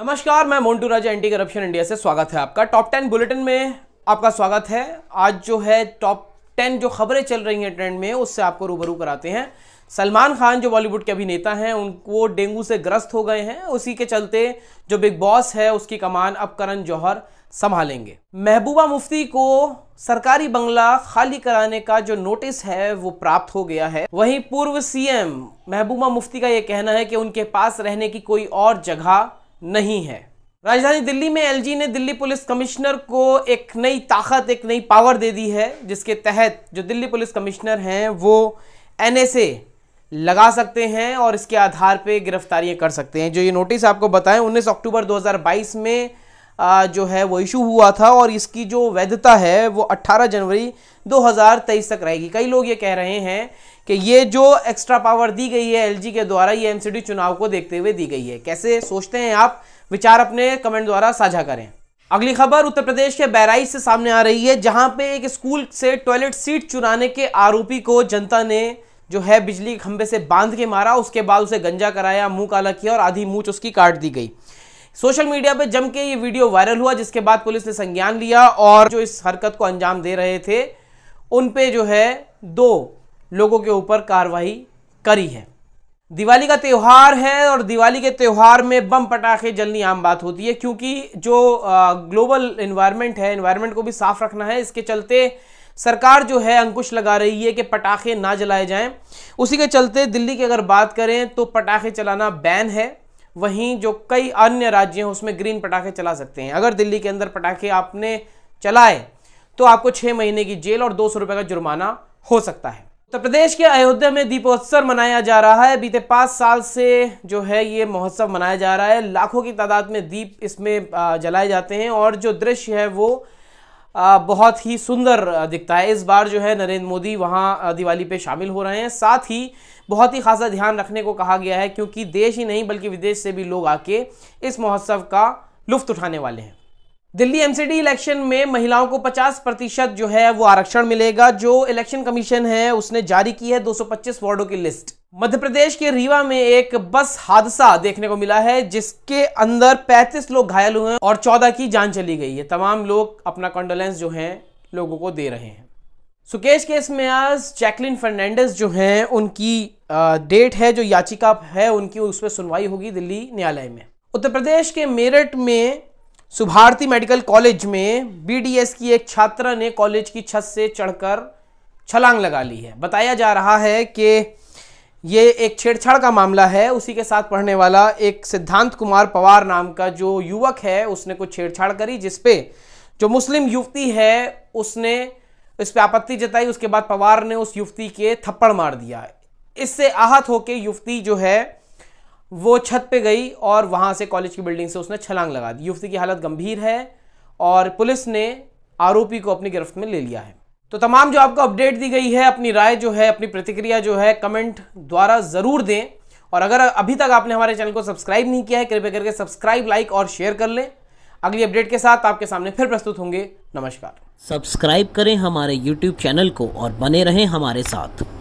नमस्कार मैं Montu Raja anti corruption India से स्वागत है आपका टॉप टेन बुलेटिन में आपका स्वागत है आज जो है टॉप टेन जो खबरें चल रही हैं ट्रेंड में उससे आपको रूबरू कराते हैं सलमान खान जो बॉलीवुड के अभिनेता हैं उनको डेंगू से ग्रस्त हो गए हैं उसी के चलते जो बिग बॉस है उसकी कमान अब करण जौहर संभालेंगे महबूबा मुफ्ती को सरकारी बंगला खाली कराने का जो नोटिस है वो प्राप्त हो गया है वहीं पूर्व सीएम महबूबा मुफ्ती का ये कहना है कि उनके पास रहने की कोई और जगह नहीं है राजधानी दिल्ली में एलजी ने दिल्ली पुलिस कमिश्नर को एक नई ताकत एक नई पावर दे दी है जिसके तहत जो दिल्ली पुलिस कमिश्नर हैं वो एनएसए लगा सकते हैं और इसके आधार पे गिरफ्तारियां कर सकते हैं जो ये नोटिस आपको बताएं 19 अक्टूबर 2022 में जो है वो इशू हुआ था और इसकी जो वैधता है वो 18 जनवरी 2023 तक रहेगी कई लोग ये कह रहे हैं कि ये जो एक्स्ट्रा पावर दी गई है एलजी के द्वारा ये एमसीडी चुनाव को देखते हुए दी गई है कैसे सोचते हैं आप विचार अपने कमेंट द्वारा साझा करें अगली खबर उत्तर प्रदेश के बहराइच से सामने आ रही है जहां पे एक स्कूल से टॉयलेट सीट चुराने के आरोपी को जनता ने जो है बिजली खंबे से बांध के मारा उसके बाद उसे गंजा कराया मुंह काला किया और आधी मूछ उसकी काट दी गई सोशल मीडिया पर जम के ये वीडियो वायरल हुआ जिसके बाद पुलिस ने संज्ञान लिया और जो इस हरकत को अंजाम दे रहे थे उन पे जो है दो लोगों के ऊपर कार्रवाई करी है दिवाली का त्यौहार है और दिवाली के त्यौहार में बम पटाखे जलनी आम बात होती है क्योंकि जो ग्लोबल इन्वायरमेंट है इन्वायरमेंट को भी साफ रखना है इसके चलते सरकार जो है अंकुश लगा रही है कि पटाखे ना जलाए जाएं उसी के चलते दिल्ली की अगर बात करें तो पटाखे चलाना बैन है वहीं जो कई अन्य राज्य हैं उसमें ग्रीन पटाखे चला सकते हैं अगर दिल्ली के अंदर पटाखे आपने चलाए तो आपको छह महीने की जेल और दो सौ रुपए का जुर्माना हो सकता है उत्तर तो प्रदेश के अयोध्या में दीपोत्सव मनाया जा रहा है बीते पांच साल से जो है ये महोत्सव मनाया जा रहा है लाखों की तादाद में दीप इसमें जलाए जाते हैं और जो दृश्य है वो बहुत ही सुंदर दिखता है इस बार जो है नरेंद्र मोदी वहाँ दिवाली पे शामिल हो रहे हैं साथ ही बहुत ही खासा ध्यान रखने को कहा गया है क्योंकि देश ही नहीं बल्कि विदेश से भी लोग आके इस महोत्सव का लुफ्त उठाने वाले हैं दिल्ली एमसीडी इलेक्शन में महिलाओं को 50 प्रतिशत जो है वो आरक्षण मिलेगा जो इलेक्शन कमीशन है उसने जारी की है 225 वार्डों की लिस्ट मध्य प्रदेश के रीवा में एक बस हादसा देखने को मिला है जिसके अंदर 35 लोग घायल हुए हैं और 14 की जान चली गई है तमाम लोग अपना कॉन्डोलेंस जो है लोगों को दे रहे हैं सुकेश केस में आज जैकलिन फर्नांडिस जो हैं उनकी डेट है जो याचिका है उनकी उस पर सुनवाई होगी दिल्ली न्यायालय में उत्तर प्रदेश के मेरठ में सुभारती मेडिकल कॉलेज में बीडीएस की एक छात्रा ने कॉलेज की छत से चढ़कर छलांग लगा ली है बताया जा रहा है कि ये एक छेड़छाड़ का मामला है उसी के साथ पढ़ने वाला एक सिद्धांत कुमार पवार नाम का जो युवक है उसने कुछ छेड़छाड़ करी जिसपे जो मुस्लिम युवती है उसने इस पर आपत्ति जताई उसके बाद पवार ने उस युवती के थप्पड़ मार दिया इससे आहत होकर युवती जो है वो छत पे गई और वहाँ से कॉलेज की बिल्डिंग से उसने छलांग लगा दी युवती की हालत गंभीर है और पुलिस ने आरोपी को अपनी गिरफ्त में ले लिया है तो तमाम जो आपको अपडेट दी गई है अपनी राय जो है अपनी प्रतिक्रिया जो है कमेंट द्वारा ज़रूर दें और अगर अभी तक आपने हमारे चैनल को सब्सक्राइब नहीं किया है कृपया करके सब्सक्राइब लाइक और शेयर कर लें अगली अपडेट के साथ आपके सामने फिर प्रस्तुत होंगे नमस्कार सब्सक्राइब करें हमारे यूट्यूब चैनल को और बने रहें हमारे साथ